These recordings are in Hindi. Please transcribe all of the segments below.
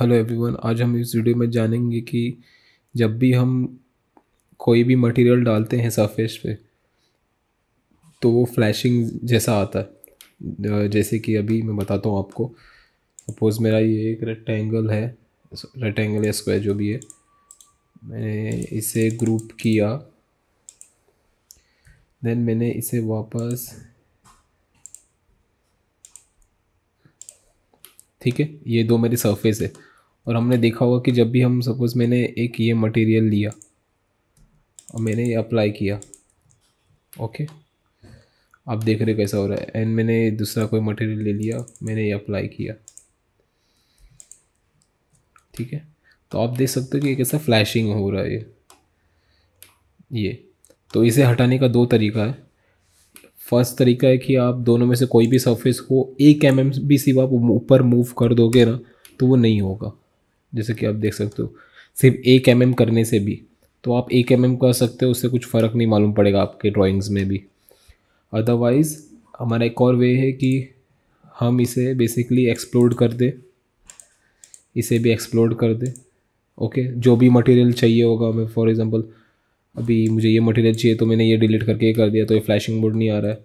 हेलो एवरीवन आज हम इस वीडियो में जानेंगे कि जब भी हम कोई भी मटेरियल डालते हैं सरफेस पे तो वो फ्लैशिंग जैसा आता है जैसे कि अभी मैं बताता हूँ आपको सपोज़ मेरा ये एक रेक्टेंगल है रेक्टेंगल या स्क्वायर जो भी है मैंने इसे ग्रुप किया देन मैंने इसे वापस ठीक है ये दो मेरी सरफेस है और हमने देखा होगा कि जब भी हम सपोज़ मैंने एक ये मटेरियल लिया और मैंने ये अप्लाई किया ओके आप देख रहे कैसा हो रहा है एंड मैंने दूसरा कोई मटेरियल ले लिया मैंने ये अप्लाई किया ठीक है तो आप देख सकते हो कि कैसा फ्लैशिंग हो रहा है ये ये तो इसे हटाने का दो तरीका है फर्स्ट तरीका है कि आप दोनों में से कोई भी सरफेस हो एक एम mm एम भी सिर्फ आप ऊपर मूव कर दोगे ना तो वो नहीं होगा जैसे कि आप देख सकते हो सिर्फ एक एम mm एम करने से भी तो आप एक एम mm एम कर सकते हो उससे कुछ फ़र्क नहीं मालूम पड़ेगा आपके ड्राइंग्स में भी अदरवाइज़ हमारा एक और वे है कि हम इसे बेसिकली एक्सप्लोर कर दे इसे भी एक्सप्लोर कर दे ओके जो भी मटेरियल चाहिए होगा हमें फॉर एग्ज़ाम्पल अभी मुझे ये मटेरियल चाहिए तो मैंने ये डिलीट करके ये कर दिया तो ये फ्लैशिंग बोर्ड नहीं आ रहा है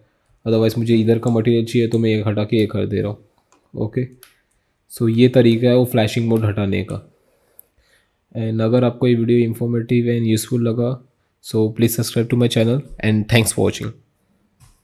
अदरवाइज़ मुझे इधर का मटेरियल चाहिए तो मैं ये हटा के ये कर दे रहा हूँ ओके सो ये तरीका है वो फ्लैशिंग बोर्ड हटाने का एंड अगर आपको ये वीडियो इन्फॉर्मेटिव एंड यूज़फुल लगा so please subscribe to my channel and thanks for watching